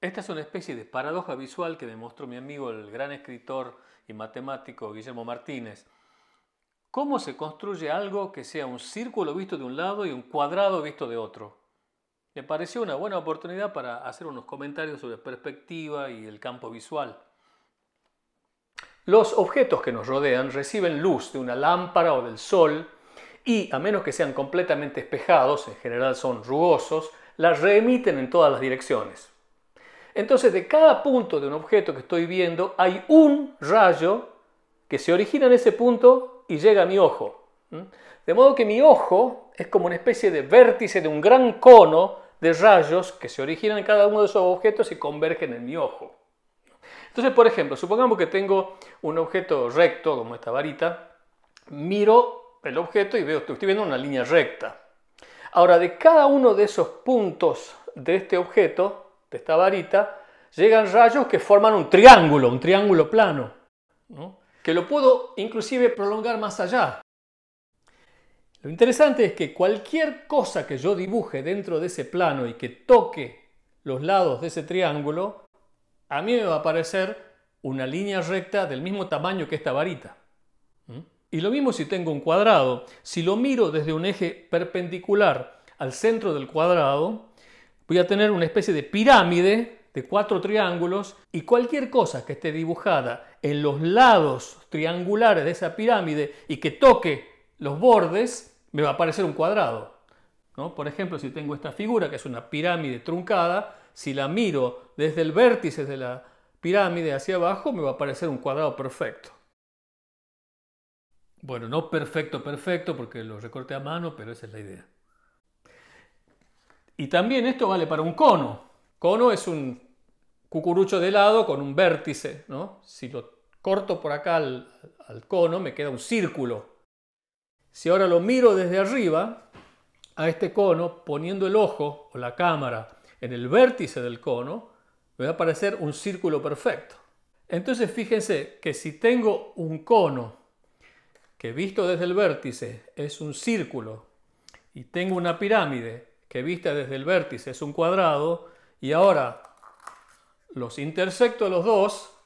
Esta es una especie de paradoja visual que demostró mi amigo el gran escritor y matemático Guillermo Martínez. ¿Cómo se construye algo que sea un círculo visto de un lado y un cuadrado visto de otro? Me pareció una buena oportunidad para hacer unos comentarios sobre perspectiva y el campo visual. Los objetos que nos rodean reciben luz de una lámpara o del sol y, a menos que sean completamente espejados, en general son rugosos, las reemiten en todas las direcciones. Entonces, de cada punto de un objeto que estoy viendo, hay un rayo que se origina en ese punto y llega a mi ojo. De modo que mi ojo es como una especie de vértice de un gran cono de rayos que se originan en cada uno de esos objetos y convergen en mi ojo. Entonces, por ejemplo, supongamos que tengo un objeto recto, como esta varita, miro el objeto y veo, que estoy viendo una línea recta. Ahora, de cada uno de esos puntos de este objeto, de esta varita, llegan rayos que forman un triángulo, un triángulo plano, que lo puedo inclusive prolongar más allá. Lo interesante es que cualquier cosa que yo dibuje dentro de ese plano y que toque los lados de ese triángulo, a mí me va a parecer una línea recta del mismo tamaño que esta varita. Y lo mismo si tengo un cuadrado. Si lo miro desde un eje perpendicular al centro del cuadrado, voy a tener una especie de pirámide de cuatro triángulos y cualquier cosa que esté dibujada en los lados triangulares de esa pirámide y que toque los bordes, me va a aparecer un cuadrado. Por ejemplo, si tengo esta figura, que es una pirámide truncada, si la miro desde el vértice de la pirámide hacia abajo, me va a aparecer un cuadrado perfecto. Bueno, no perfecto, perfecto, porque lo recorté a mano, pero esa es la idea. Y también esto vale para un cono. Cono es un cucurucho de lado con un vértice, ¿no? Si lo corto por acá al, cono, me queda un círculo. Si ahora lo miro desde arriba a este cono, poniendo el ojo o la cámara en el vértice del cono, me va a parecer un círculo perfecto. Entonces fíjense que si tengo un cono que visto desde el vértice es un círculo y tengo una pirámide que vista desde el vértice es un cuadrado, y ahora los intersecto los dos,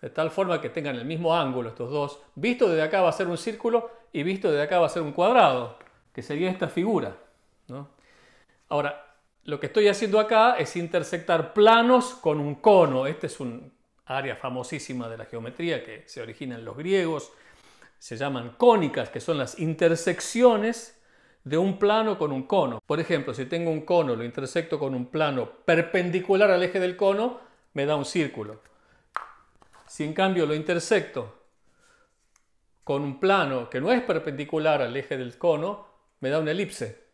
de tal forma que tengan el mismo ángulo estos dos, visto desde acá va a ser un círculo y visto desde acá va a ser un cuadrado, que sería esta figura. Ahora, lo que estoy haciendo acá es intersectar planos con un cono. Este es un área famosísima de la geometría que se origina en los griegos. Se llaman cónicas, que son las intersecciones de un plano con un cono. Por ejemplo, si tengo un cono, lo intersecto con un plano perpendicular al eje del cono, me da un círculo. Si en cambio lo intersecto con un plano que no es perpendicular al eje del cono, me da una elipse.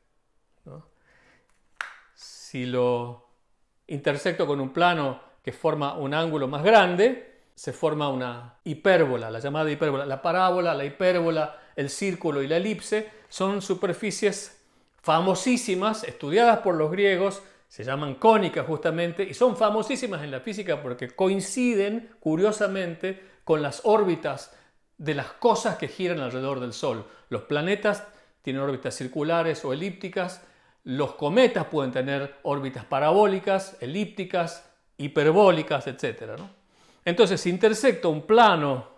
Si lo intersecto con un plano que forma un ángulo más grande, se forma una hipérbola, la llamada hipérbola, la parábola, la hipérbola, el círculo y la elipse son superficies famosísimas, estudiadas por los griegos, se llaman cónicas justamente, y son famosísimas en la física porque coinciden, curiosamente, con las órbitas de las cosas que giran alrededor del Sol. Los planetas tienen órbitas circulares o elípticas, los cometas pueden tener órbitas parabólicas, elípticas, hiperbólicas, etc. Entonces, si intersecto un plano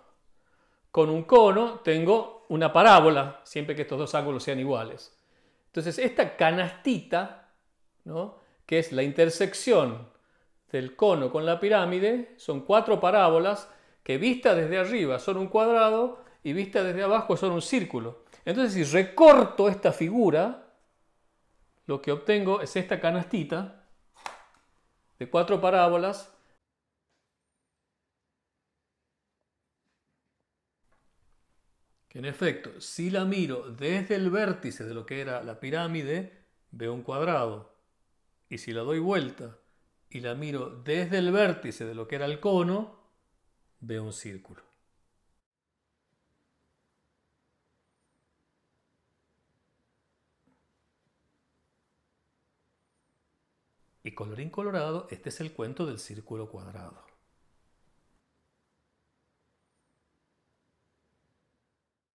con un cono tengo una parábola, siempre que estos dos ángulos sean iguales. Entonces, esta canastita, ¿no? que es la intersección del cono con la pirámide, son cuatro parábolas que vista desde arriba son un cuadrado y vista desde abajo son un círculo. Entonces, si recorto esta figura, lo que obtengo es esta canastita de cuatro parábolas en efecto, si la miro desde el vértice de lo que era la pirámide, veo un cuadrado. Y si la doy vuelta y la miro desde el vértice de lo que era el cono, veo un círculo. Y colorín colorado, este es el cuento del círculo cuadrado.